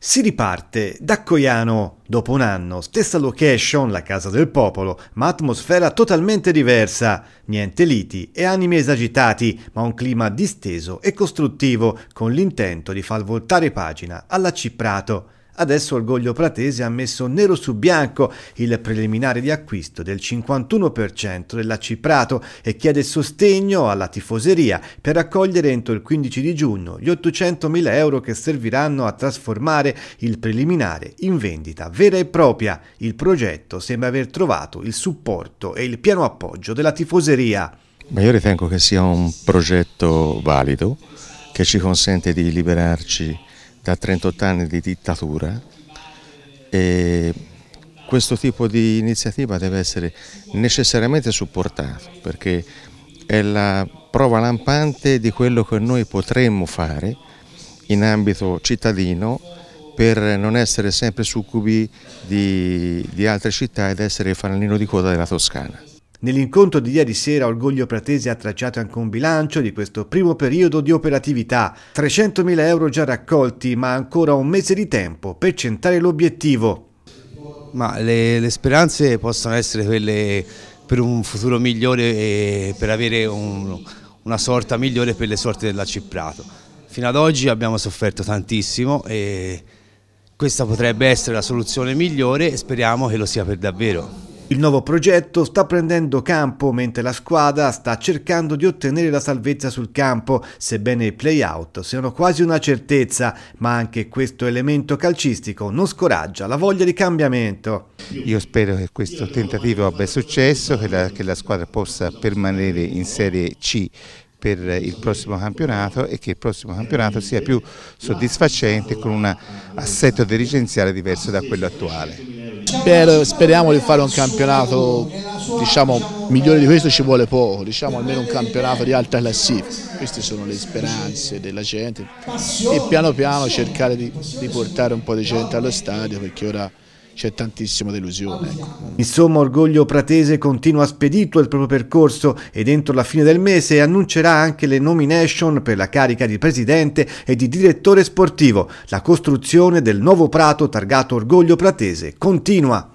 Si riparte da Coiano dopo un anno, stessa location, la casa del popolo, ma atmosfera totalmente diversa, niente liti e animi esagitati, ma un clima disteso e costruttivo, con l'intento di far voltare pagina alla Ciprato. Adesso Orgoglio Pratese ha messo nero su bianco il preliminare di acquisto del 51% della Ciprato e chiede sostegno alla tifoseria per raccogliere entro il 15 di giugno gli 800.000 euro che serviranno a trasformare il preliminare in vendita vera e propria. Il progetto sembra aver trovato il supporto e il pieno appoggio della tifoseria. Ma io ritengo che sia un progetto valido che ci consente di liberarci da 38 anni di dittatura e questo tipo di iniziativa deve essere necessariamente supportato perché è la prova lampante di quello che noi potremmo fare in ambito cittadino per non essere sempre succubi di, di altre città ed essere il fanalino di coda della Toscana. Nell'incontro di ieri sera Orgoglio Pratese ha tracciato anche un bilancio di questo primo periodo di operatività. 300.000 euro già raccolti, ma ancora un mese di tempo per centrare l'obiettivo. Ma le, le, speranze possono essere quelle per un futuro migliore e per avere un, una sorta migliore per le sorti della Ciprato. Fino ad oggi abbiamo sofferto tantissimo e questa potrebbe essere la soluzione migliore e speriamo che lo sia per davvero. Il nuovo progetto sta prendendo campo mentre la squadra sta cercando di ottenere la salvezza sul campo, sebbene i playout siano quasi una certezza, ma anche questo elemento calcistico non scoraggia la voglia di cambiamento. Io spero che questo tentativo abbia successo, che la, che la squadra possa permanere in Serie C per il prossimo campionato e che il prossimo campionato sia più soddisfacente con un assetto dirigenziale diverso da quello attuale per, speriamo di fare un campionato diciamo, migliore di questo ci vuole poco, diciamo almeno un campionato di alta classifica, queste sono le speranze della gente e piano piano cercare di, di portare un po' di gente allo stadio perché ora c'è tantissima delusione. Ah, ecco. Insomma, Orgoglio Pratese continua spedito il proprio percorso e entro la fine del mese annuncerà anche le nomination per la carica di presidente e di direttore sportivo. La costruzione del nuovo prato targato Orgoglio Pratese continua.